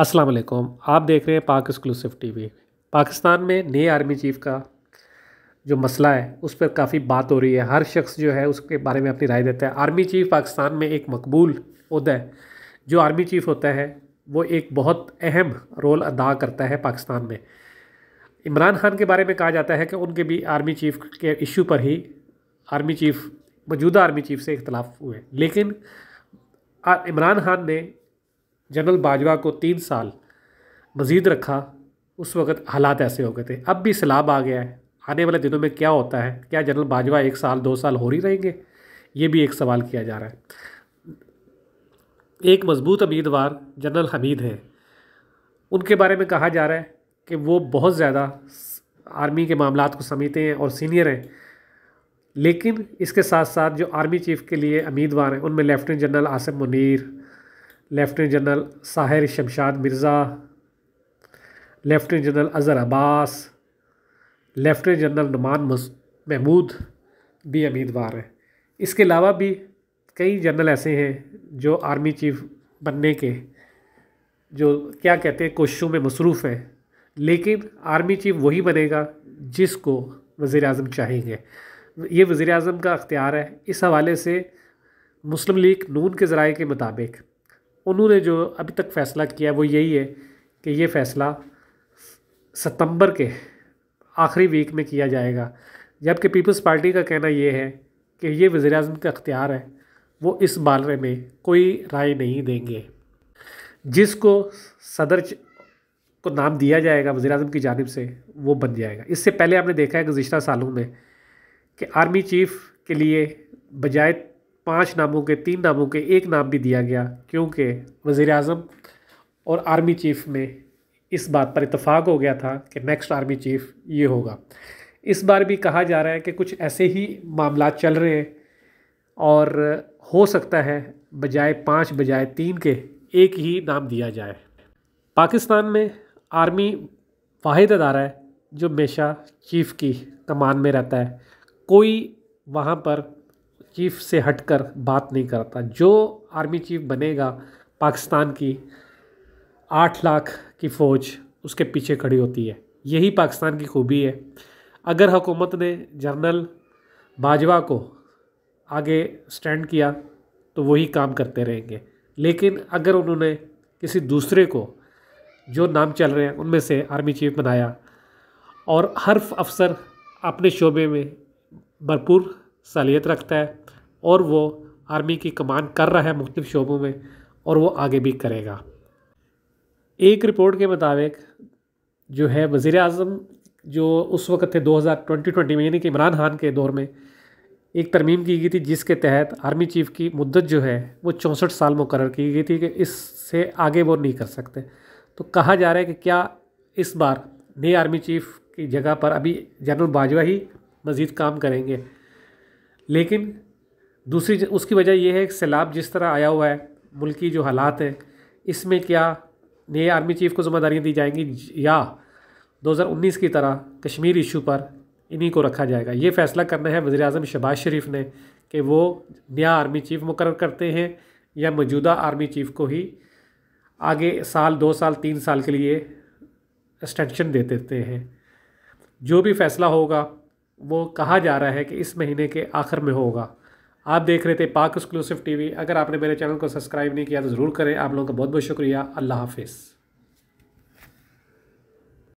अस्सलाम वालेकुम आप देख रहे हैं पाक एक्सक्लूसिव टीवी पाकिस्तान में नए आर्मी चीफ का जो मसला है उस पर काफ़ी बात हो रही है हर शख्स जो है उसके बारे में अपनी राय देता है आर्मी चीफ पाकिस्तान में एक मकबूल अहदा है जो आर्मी चीफ होता है वो एक बहुत अहम रोल अदा करता है पाकिस्तान में इमरान खान के बारे में कहा जाता है कि उनके भी आर्मी चीफ के इशू पर ही आर्मी चीफ मौजूदा आर्मी चीफ से इख्तलाफ हुए लेकिन इमरान खान ने जनरल बाजवा को तीन साल मज़ीद रखा उस वक्त हालात ऐसे हो गए थे अब भी सैलाब आ गया है आने वाले दिनों में क्या होता है क्या जनरल बाजवा एक साल दो साल हो ही रहेंगे ये भी एक सवाल किया जा रहा है एक मजबूत उम्मीदवार जनरल हमीद हैं उनके बारे में कहा जा रहा है कि वो बहुत ज़्यादा आर्मी के मामला को समीते हैं और सीनियर हैं लेकिन इसके साथ साथ जो आर्मी चीफ़ के लिए उम्मीदवार हैं उनमें lieutenant general Asim Munir lieutenant general Sahir Shamshad Mirza lieutenant general Azhar Abbas lieutenant general Nauman Mahmood भी उम्मीदवार हैं इसके अलावा भी कई जनरल ऐसे हैं जो आर्मी चीफ बनने के जो क्या कहते हैं कोशिशों में मसरूफ़ हैं लेकिन आर्मी चीफ वही बनेगा जिसको वज़ी अजम चाहेंगे ये वज़ी अजम का अख्तियार है इस हवाले से मुस्लिम लीग नून के ज़राए के मुताबिक उन्होंने जो अभी तक फ़ैसला किया वो यही है कि ये फ़ैसला सितंबर के आखिरी वीक में किया जाएगा जबकि पीपल्स पार्टी का कहना ये है कि ये वज़ी अजम का अख्तियार है वो इस बारे में कोई राय नहीं देंगे जिसको सदर को नाम दिया जाएगा वज़ी अजम की जानब से वो बन जाएगा इससे पहले आपने देखा है गुज्तर सालों में कि आर्मी चीफ़ के लिए बजाय पाँच नामों के तीन नामों के एक नाम भी दिया गया क्योंकि वज़ी अजम और आर्मी चीफ में इस बात पर इतफ़ाक़ हो गया था कि नेक्स्ट आर्मी चीफ ये होगा इस बार भी कहा जा रहा है कि कुछ ऐसे ही मामला चल रहे हैं और हो सकता है बजाय पाँच बजाय तीन के एक ही नाम दिया जाए पाकिस्तान में आर्मी वाहिद अदारा है जो हमेशा चीफ की कमान में रहता है कोई वहाँ पर चीफ से हटकर बात नहीं करता जो आर्मी चीफ बनेगा पाकिस्तान की आठ लाख की फ़ौज उसके पीछे खड़ी होती है यही पाकिस्तान की खूबी है अगर हुकूमत ने जनरल बाजवा को आगे स्टैंड किया तो वही काम करते रहेंगे लेकिन अगर उन्होंने किसी दूसरे को जो नाम चल रहे हैं उनमें से आर्मी चीफ बनाया और हर अफसर अपने शोबे में भरपूर सालियत रखता है और वो आर्मी की कमान कर रहा है मुख्तु शोबों में और वो आगे भी करेगा एक रिपोर्ट के मुताबिक जो है वज़ी अजम जो उस वक्त थे 2020 में यानी कि इमरान खान के दौर में एक तरमीम की गई थी जिसके तहत आर्मी चीफ की मुद्दत जो है वो चौंसठ साल मुकर की गई थी कि इससे आगे वो नहीं कर सकते तो कहा जा रहा है कि क्या इस बार नए आर्मी चीफ की जगह पर अभी जनरल बाजवा ही मज़ीद काम करेंगे लेकिन दूसरी उसकी वजह यह है कि सैलाब जिस तरह आया हुआ है मुल्क की जो हालात हैं इसमें क्या नए आर्मी चीफ को जिम्मेदारियाँ दी जाएंगी या 2019 की तरह कश्मीर इशू पर इन्हीं को रखा जाएगा ये फैसला करना है वज़ी अजम शबाज शरीफ ने कि वो नया आर्मी चीफ मुकर करते हैं या मौजूदा आर्मी चीफ को ही आगे साल दो साल तीन साल के लिए एक्सटेंशन दे देते हैं जो भी फैसला होगा वो कहा जा रहा है कि इस महीने के आखिर में होगा आप देख रहे थे पाक एक्सक्लूसिव टीवी अगर आपने मेरे चैनल को सब्सक्राइब नहीं किया तो ज़रूर करें आप लोगों का बहुत बहुत शुक्रिया अल्लाह हाफिज़